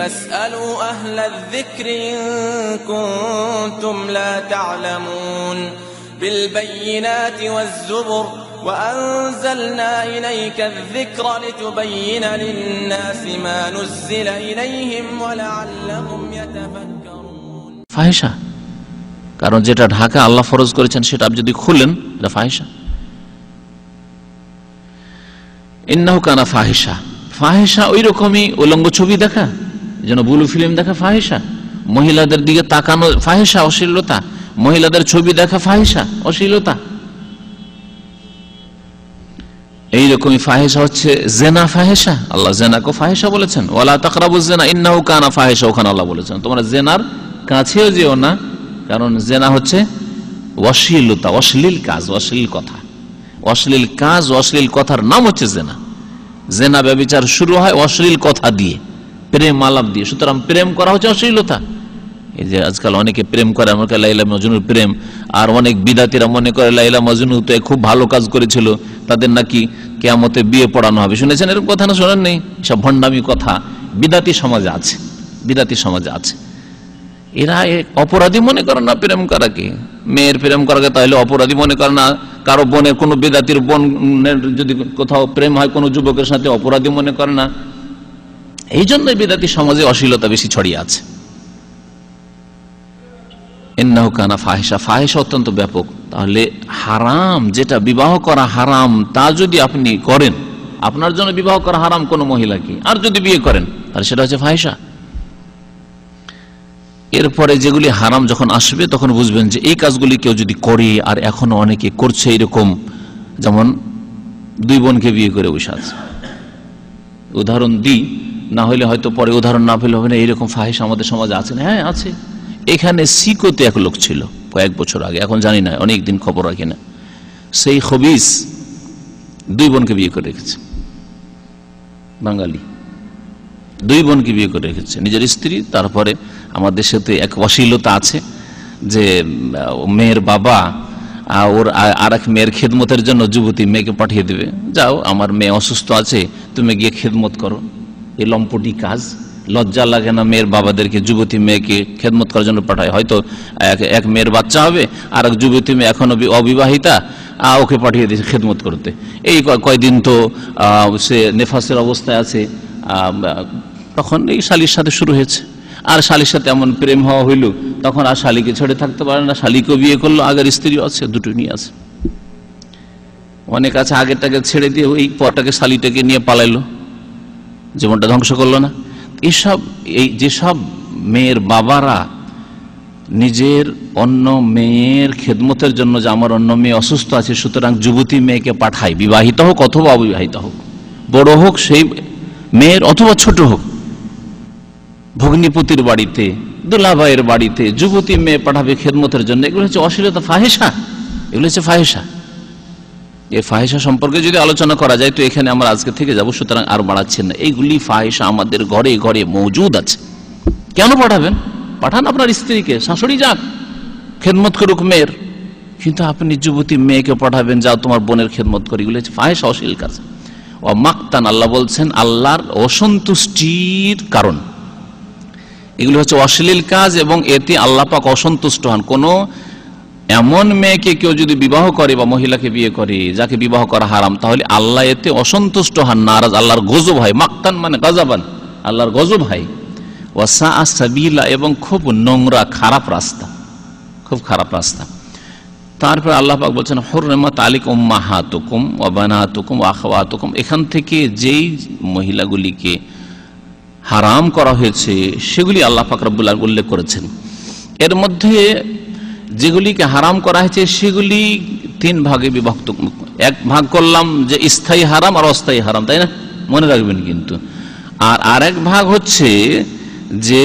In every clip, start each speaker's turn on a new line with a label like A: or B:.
A: فاسألوا أهل الذكر إن كنتم لا تعلمون بالبينات والزبر وأنزلنا إليك الذكر لتبين للناس ما نزل إليهم ولعلهم يتفكرون فاحشة কারণ যেটা ঢাকা আল্লাহ ফরজ করেছেন সেটা আপনি যদি খুললেন এটা ফাহিসা ইন্নাহ কানা ফাহিসা ফাহেসা ওই রকমই উলঙ্গ ছবি দেখা যেন বুলু ফিল্ম দেখা ফাহেসা মহিলাদের দিকে তাকানো ফাহেসা অশ্লীলতা মহিলাদের ছবি দেখা ফাহেসা অশ্লীলতা এইরকমই ফাহেসা হচ্ছে জেনা ফাহেসা আল্লাহ জেনাকে ফাহেসা বলেছেন ওলা তাকরাবু জেনা ইন্নাউ কানা ফাহেসা ওখানে আল্লাহ বলেছেন তোমরা জেনার কাছেও যেও না কারণ জেনা হচ্ছে অশ্লীলতা অশ্লীল কাজ অশ্লীল কথা অশ্লীল কাজ অশ্লীল কথার নাম হচ্ছে জেনা জেনা ব্যবচার শুরু হয় অশ্লীল কথা দিয়ে প্রেম আলাপ দিয়ে সুতরাং প্রেম করা হচ্ছে অশ্লীলতা এই যে আজকাল অনেকে প্রেম করে আমাকে লাইলা মজনুর প্রেম আর অনেক বিদাতিরা মনে করে লাইলা মজনু তো খুব ভালো কাজ করেছিল তাদের নাকি কেয়ামতে বিয়ে পড়ানো হবে শুনেছেন এরকম কথা না শোনেন নেই সব ভণ্ডামি কথা বিদাতি সমাজে আছে বিদাতি সমাজে আছে এরা অপরাধী মনে করে না প্রেম করাকে মেয়ের প্রেম করাকে তাহলে অপরাধী মনে করে না কারো বোনের কোনো বেদাতির বোনের যদি কোথাও প্রেম হয় কোনো যুবকের সাথে অপরাধী মনে করে না এই জন্য বেদাতি সমাজে অশ্লীলতা বেশি ছড়িয়ে আছে ফাহেসা ফাহেসা অত্যন্ত ব্যাপক তাহলে হারাম যেটা বিবাহ করা হারাম তা যদি আপনি করেন আপনার জন্য বিবাহ করা হারাম মহিলাকে আর যদি বিয়ে করেন তাহলে সেটা হচ্ছে ফাহেসা এরপরে যেগুলি হারাম যখন আসবে তখন বুঝবেন যে এই কাজগুলি কেউ যদি করে আর এখনো অনেকে করছে এরকম যেমন দুই বোনকে বিয়ে করে বসে আছে উদাহরণ দিই না হলে হয়তো পরে উদাহরণ না পেলে হবে না এইরকম ফাহিস আমাদের সমাজে আছে না হ্যাঁ আছে এখানে সিকোতে এক লোক ছিল কয়েক বছর আগে এখন জানি না অনেক দিন খবর রাখি না সেই হবিস দুই বোনকে বিয়ে করে রেখেছে বাঙালি দুই বোনকে বিয়ে করে রেখেছে নিজের স্ত্রী তারপরে আমার দেশেতে এক অশ্লীলতা আছে যে মেয়ের বাবা ওর আর এক মেয়ের খেদমতের জন্য যুবতী মেয়েকে পাঠিয়ে দেবে যাও আমার মেয়ে অসুস্থ আছে তুমি গিয়ে খেদমত করো এই লম্পটি কাজ লজ্জা লাগে না মেয়ের বাবাদেরকে যুবতী মেয়েকে খেদমত করার জন্য পাঠায় হয়তো এক মেয়ের বাচ্চা হবে আর এক যুবতী মেয়ে এখনো অবিবাহিতা ওকে পাঠিয়ে দিয়েছে খেদমত করতে এই কয়দিন তো সে নেফাসের অবস্থায় আছে তখন এই শালির সাথে শুরু হয়েছে আর শালির সাথে এমন প্রেম হওয়া হইল তখন আর শালিকে ছেড়ে থাকতে পারে না শালিকেও বিয়ে করলো আগের স্ত্রী আছে দুটো নিয়ে আছে অনেক আছে আগেরটাকে ছেড়ে দিয়ে ওই পরটাকে শালিটাকে নিয়ে পালাইলো জীবনটা ধ্বংস করলো না এসব এই যেসব মেয়ের বাবারা নিজের অন্য মেয়ের খেদমতের জন্য যে আমার অন্য মেয়ে অসুস্থ আছে সুতরাং যুবতী মেয়েকে পাঠায় বিবাহিত হোক অথবা অবিবাহিত হোক বড় হোক সেই মেয়ের অথবা ছোট হোক ভগ্নিপতির বাড়িতে দুলাভাইয়ের বাড়িতে যুবতী মেয়ে পাঠাবে খেদমতের জন্য এগুলো হচ্ছে অশ্লীলতা ফাহেসা এগুলো হচ্ছে ফাহেসা এই ফাহেসা সম্পর্কে যদি আলোচনা করা যায় তো এখানে আমরা আজকে থেকে যাব সুতরাং আর বাড়াচ্ছেন না এইগুলি ফাহেসা আমাদের ঘরে ঘরে মজুদ আছে কেন পাঠাবেন পাঠান আপনার স্ত্রীকে শাশুড়ি যাক খেদমত করুক মেয়ের কিন্তু আপনি যুবতী মেয়েকে পাঠাবেন যাও তোমার বোনের খেদমত করি এগুলো ফাহেসা অশীল কাজ ও মাক্তান আল্লাহ বলছেন আল্লাহর অসন্তুষ্টির কারণ এগুলি হচ্ছে অশ্লীল কাজ এবং এতে আল্লাপাক অসন্তুষ্ট হন কোনো এমন মেয়েকে কেউ যদি বিবাহ করে বা মহিলাকে বিয়ে করে যাকে বিবাহ করা হারাম তাহলে আল্লাহ এতে অসন্তুষ্ট হন নারাজ আল্লাহর গজব হয় মাক্তান মানে গাজাবান আল্লাহর গজব হয় ওয়াসা আসাবিলা এবং খুব নোংরা খারাপ রাস্তা খুব খারাপ রাস্তা তারপর আল্লাহাক বলছেন হররেমা তালিক উম্মা হাতুকুম ওবানাহাতুকুম আখওয়াতুকুম এখান থেকে যেই মহিলাগুলিকে হারাম করা হয়েছে সেগুলি আল্লাহ ফাকরাবুল্লাহ উল্লেখ করেছেন এর মধ্যে যেগুলিকে হারাম করা হয়েছে সেগুলি তিন ভাগে বিভক্ত এক ভাগ করলাম যে স্থায়ী হারাম আর অস্থায়ী হারাম তাই না মনে রাখবেন কিন্তু আর আরেক ভাগ হচ্ছে যে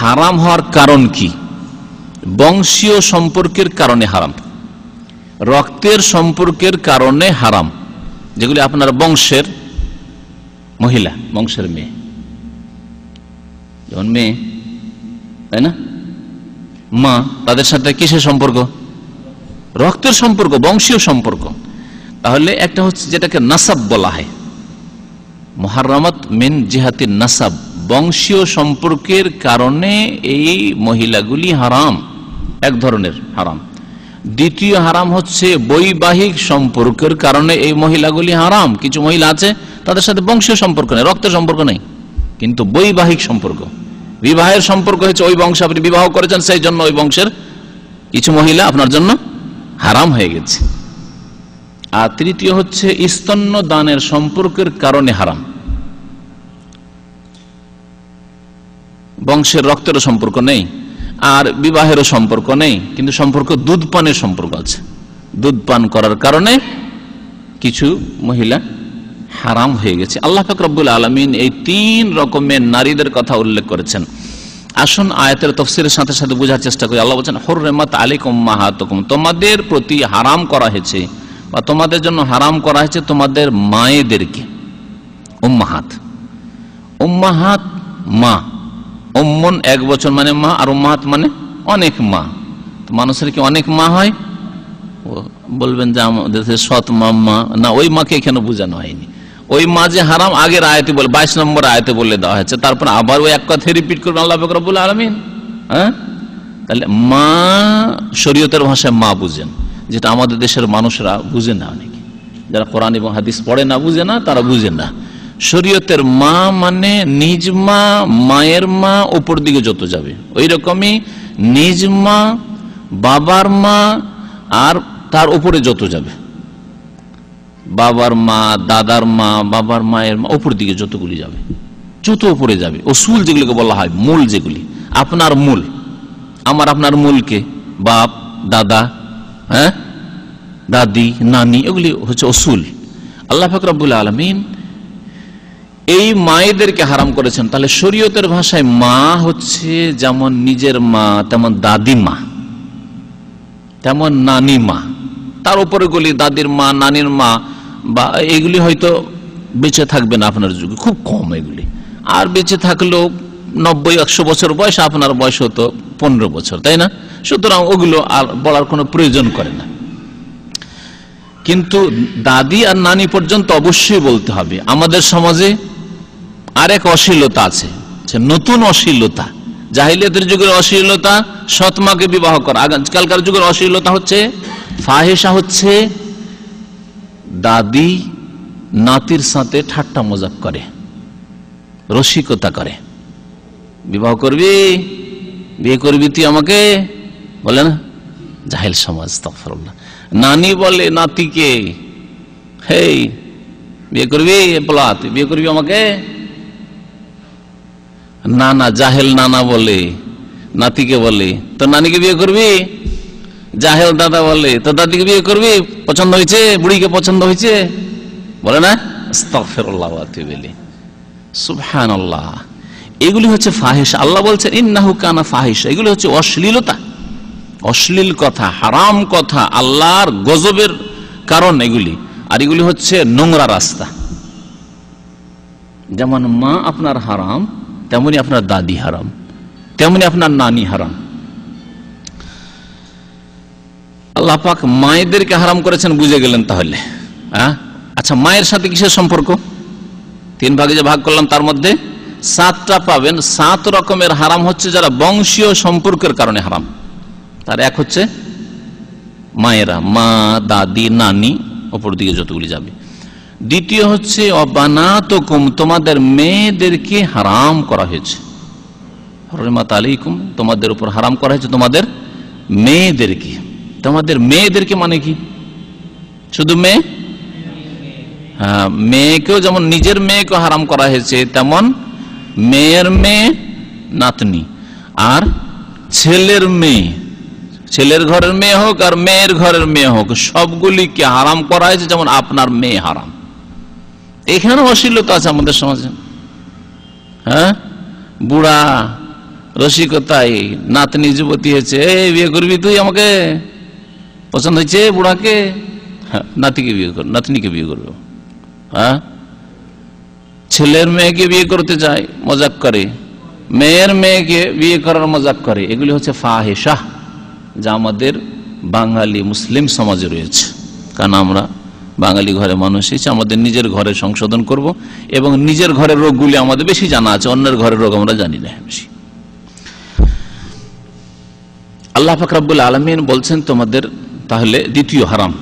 A: হারাম হওয়ার কারণ কি বংশীয় সম্পর্কের কারণে হারাম রক্তের সম্পর্কের কারণে হারাম যেগুলি আপনার বংশের মহিলা বংশের মেয়ে যেমন মেয়ে তাই না মা তাদের সাথে কিসের সম্পর্ক রক্তের সম্পর্ক বংশীয় সম্পর্ক তাহলে একটা হচ্ছে যেটাকে নাসাব বলা হয় মহারামত মেন জিহাতির নাসাব বংশীয় সম্পর্কের কারণে এই মহিলাগুলি হারাম এক ধরনের হারাম দ্বিতীয় হারাম হচ্ছে বৈবাহিক সম্পর্কের কারণে এই মহিলাগুলি হারাম কিছু মহিলা আছে তাদের সাথে বংশীয় সম্পর্ক নেই রক্তের সম্পর্ক নেই কিন্তু বৈবাহিক সম্পর্ক বিবাহের সম্পর্ক হয়েছে ওই বংশে আপনি বিবাহ করেছেন সেই জন্য ওই বংশের কিছু মহিলা আপনার জন্য হারাম হয়ে গেছে আর তৃতীয় হচ্ছে স্তন্য দানের সম্পর্কের কারণে হারাম বংশের রক্তের সম্পর্ক নেই আর বিবাহেরও সম্পর্ক নেই কিন্তু সম্পর্ক দুধ পানের সম্পর্ক আছে দুধ পান করার কারণে কিছু মহিলা হারাম হয়ে গেছে আল্লাহ ফাকরাবুল আলমিন এই তিন রকমের নারীদের কথা উল্লেখ করেছেন আসুন আয়তের তফসিলের সাথে সাথে বোঝার চেষ্টা করি আল্লাহ বলছেন হর রেমাত আলী কুম্মাহাতকুম তোমাদের প্রতি হারাম করা হয়েছে বা তোমাদের জন্য হারাম করা হয়েছে তোমাদের মায়েদেরকে উম্মাহাত উম্মাহাত মা উম্মন এক বছর মানে মা আর উম্মাহাত মানে অনেক মা মানুষের কি অনেক মা হয় বলবেন যে আমাদের সৎ মা মা না ওই মাকে এখানে বোঝানো হয়নি ওই মাঝে হারাম আগের আয়তে বলে বাইশ নম্বর আয়তে বলে দেওয়া হয়েছে তারপর আবার ওই এক কথা রিপিট করবে আল্লাহ ফকরাবুল আলমিন হ্যাঁ তাহলে মা শরীয়তের ভাষায় মা বুঝেন যেটা আমাদের দেশের মানুষরা বুঝে না অনেকে যারা কোরআন এবং হাদিস পড়ে না বুঝে না তারা বুঝে না শরীয়তের মা মানে নিজ মা মায়ের মা ওপর দিকে যত যাবে ওই রকমই নিজ মা বাবার মা আর তার উপরে যত যাবে বাবার মা দাদার মা বাবার মায়ের মা ওপর দিকে যতগুলি যাবে যত ওপরে যাবে অসুল যেগুলিকে বলা হয় মূল যেগুলি আপনার মূল আমার আপনার মূলকে বাপ দাদা হ্যাঁ দাদি নানি এগুলি হচ্ছে অসুল আল্লাহ ফকরাবুল আলমিন এই মায়েদেরকে হারাম করেছেন তাহলে শরীয়তের ভাষায় মা হচ্ছে যেমন নিজের মা তেমন দাদি মা তেমন নানি মা তার উপরে গুলি দাদির মা নানির মা বা এগুলি হয়তো বেঁচে থাকবে না আপনার যুগে খুব কম এগুলি আর বেঁচে থাকলেও নব্বই একশো বছর বয়স আপনার বয়স হতো পনেরো বছর তাই না সুতরাং ওগুলো আর বলার কোনো প্রয়োজন করে না কিন্তু দাদি আর নানি পর্যন্ত অবশ্যই বলতে হবে আমাদের সমাজে আরেক অশ্লীলতা আছে নতুন অশ্লীলতা জাহিলিয়াতের যুগের অশ্লীলতা সৎমাকে বিবাহ করা আজকালকার যুগের অশ্লীলতা হচ্ছে ফাহেসা হচ্ছে দাদি নাতির সাথে ঠাট্টা মজাক করে রসিকতা করে বিবাহ করবি বিয়ে করবি তুই আমাকে বলে না জাহেল সমাজ তফরল্লা নানি বলে নাতিকে হেই বিয়ে করবি বলা তুই বিয়ে করবি আমাকে নানা জাহেল নানা বলে নাতিকে বলে তো নানিকে বিয়ে করবি জাহেল দাদা বলে তো দাদিকে বিয়ে করবি পছন্দ হয়েছে বুড়িকে পছন্দ হয়েছে বলে না সুফহান এগুলি হচ্ছে ফাহেস আল্লাহ বলছেন ইন্নাহু কানা ফাহিস এগুলি হচ্ছে অশ্লীলতা অশ্লীল কথা হারাম কথা আল্লাহর গজবের কারণ এগুলি আর এগুলি হচ্ছে নোংরা রাস্তা যেমন মা আপনার হারাম তেমনি আপনার দাদি হারাম তেমনি আপনার নানি হারাম আল্লাপাক মায়েদেরকে হারাম করেছেন বুঝে গেলেন তাহলে হ্যাঁ আচ্ছা মায়ের সাথে কিসের সম্পর্ক তিন ভাগে যে ভাগ করলাম তার মধ্যে সাতটা পাবেন সাত রকমের হারাম হচ্ছে যারা বংশীয় সম্পর্কের কারণে হারাম তার এক হচ্ছে মায়েরা মা দাদি নানি ওপর দিকে যতগুলি যাবে দ্বিতীয় হচ্ছে অবানাতকুম তোমাদের মেয়েদেরকে হারাম করা হয়েছে হরমাত আলিকুম তোমাদের উপর হারাম করা হয়েছে তোমাদের মেয়েদেরকে তোমাদের মেয়েদেরকে মানে কি শুধু মেয়ে হ্যাঁ মেয়েকেও যেমন নিজের মেয়েকে হারাম করা হয়েছে তেমন মেয়ের মেয়ে নাতনি আর ছেলের মেয়ে ছেলের ঘরের মেয়ে হোক আর মেয়ের ঘরের মেয়ে হোক সবগুলিকে হারাম করা হয়েছে যেমন আপনার মেয়ে হারাম এখানেও অশ্লীলতা আছে আমাদের সমাজে হ্যাঁ বুড়া রসিকতায় নাতনি যুবতী হয়েছে এই বিয়ে করবি তুই আমাকে পছন্দ হয়েছে বুড়াকে হ্যাঁ, নাতিকে বিয়ে করবে নাতনিকে বিয়ে করবে হ্যাঁ ছেলের মেয়েকে বিয়ে করতে চায় মজাক করে মেয়ের মেয়েকে বিয়ে করার মজাক করে এগুলি হচ্ছে ফাহেশাহ যা আমাদের বাঙালি মুসলিম সমাজে রয়েছে কারণ আমরা বাঙালি ঘরে মানুষ এসে আমাদের নিজের ঘরে সংশোধন করব এবং নিজের ঘরের রোগগুলি আমাদের বেশি জানা আছে অন্যের ঘরের রোগ আমরা জানি না বেশি আল্লাহ ফাকরাবুল আলমিন বলছেন তোমাদের তাহলে দ্বিতীয় হারাম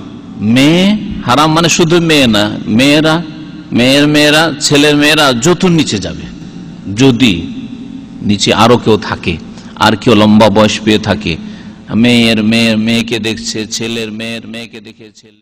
A: মেয়ে হারাম মানে শুধু মেয়ে না মেয়েরা মেয়ের মেয়েরা ছেলের মেয়েরা যত নিচে যাবে যদি নিচে আরও কেউ থাকে আর কেউ লম্বা বয়স পেয়ে থাকে মেয়ের মেয়ের মেয়েকে দেখছে ছেলের মেয়ের মেয়েকে দেখে ছেলে